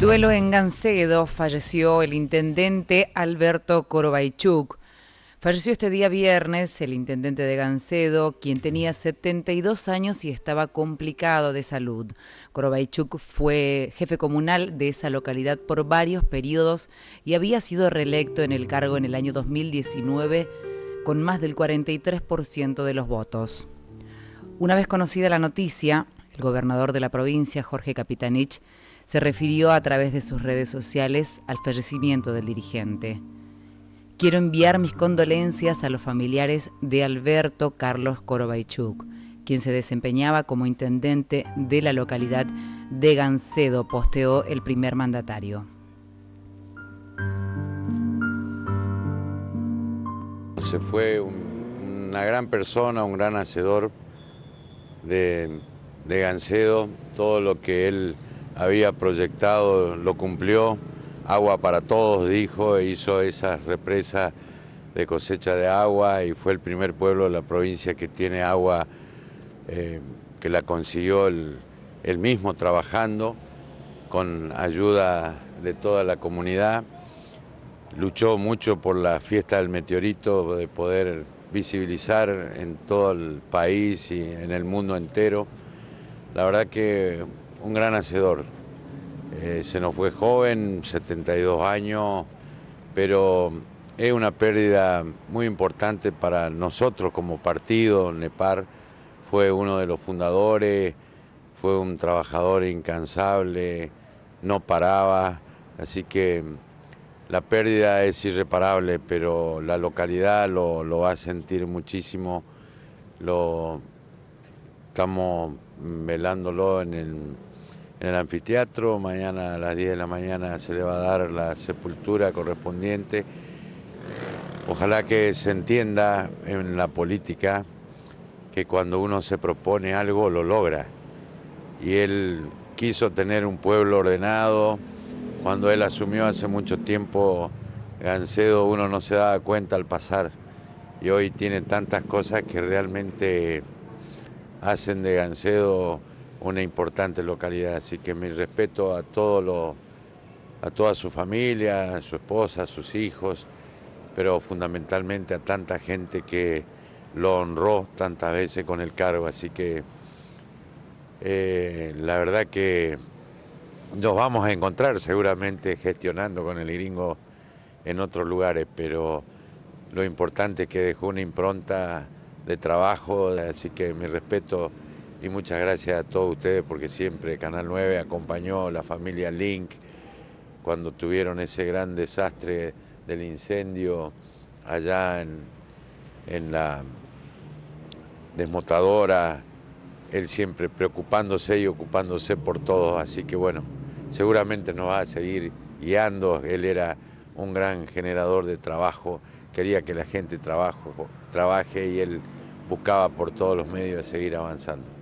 Duelo en Gancedo falleció el intendente Alberto Corobaichuk. Falleció este día viernes el intendente de Gancedo, quien tenía 72 años y estaba complicado de salud. Korobaychuk fue jefe comunal de esa localidad por varios periodos y había sido reelecto en el cargo en el año 2019 con más del 43% de los votos. Una vez conocida la noticia, el gobernador de la provincia, Jorge Capitanich, se refirió a través de sus redes sociales al fallecimiento del dirigente. Quiero enviar mis condolencias a los familiares de Alberto Carlos Corobaychuk, quien se desempeñaba como intendente de la localidad de Gancedo, posteó el primer mandatario. Se fue una gran persona, un gran hacedor de, de Gancedo, todo lo que él había proyectado lo cumplió. Agua para todos, dijo, e hizo esa represa de cosecha de agua y fue el primer pueblo de la provincia que tiene agua, eh, que la consiguió el mismo trabajando con ayuda de toda la comunidad. Luchó mucho por la fiesta del meteorito, de poder visibilizar en todo el país y en el mundo entero. La verdad que un gran hacedor. Eh, se nos fue joven, 72 años, pero es una pérdida muy importante para nosotros como partido. Nepar fue uno de los fundadores, fue un trabajador incansable, no paraba, así que la pérdida es irreparable, pero la localidad lo, lo va a sentir muchísimo, lo estamos velándolo en el en el anfiteatro. Mañana a las 10 de la mañana se le va a dar la sepultura correspondiente. Ojalá que se entienda en la política que cuando uno se propone algo lo logra. Y él quiso tener un pueblo ordenado. Cuando él asumió hace mucho tiempo Gancedo, uno no se daba cuenta al pasar. Y hoy tiene tantas cosas que realmente hacen de Gancedo una importante localidad. Así que mi respeto a a toda su familia, a su esposa, a sus hijos, pero fundamentalmente a tanta gente que lo honró tantas veces con el cargo. Así que eh, la verdad que nos vamos a encontrar seguramente gestionando con el gringo en otros lugares, pero lo importante es que dejó una impronta de trabajo, así que mi respeto y muchas gracias a todos ustedes porque siempre Canal 9 acompañó la familia Link cuando tuvieron ese gran desastre del incendio allá en, la desmotadora, él siempre preocupándose y ocupándose por todos, así que bueno, seguramente nos va a seguir guiando, él era un gran generador de trabajo, quería que la gente trabajo, trabaje y él buscaba por todos los medios de seguir avanzando.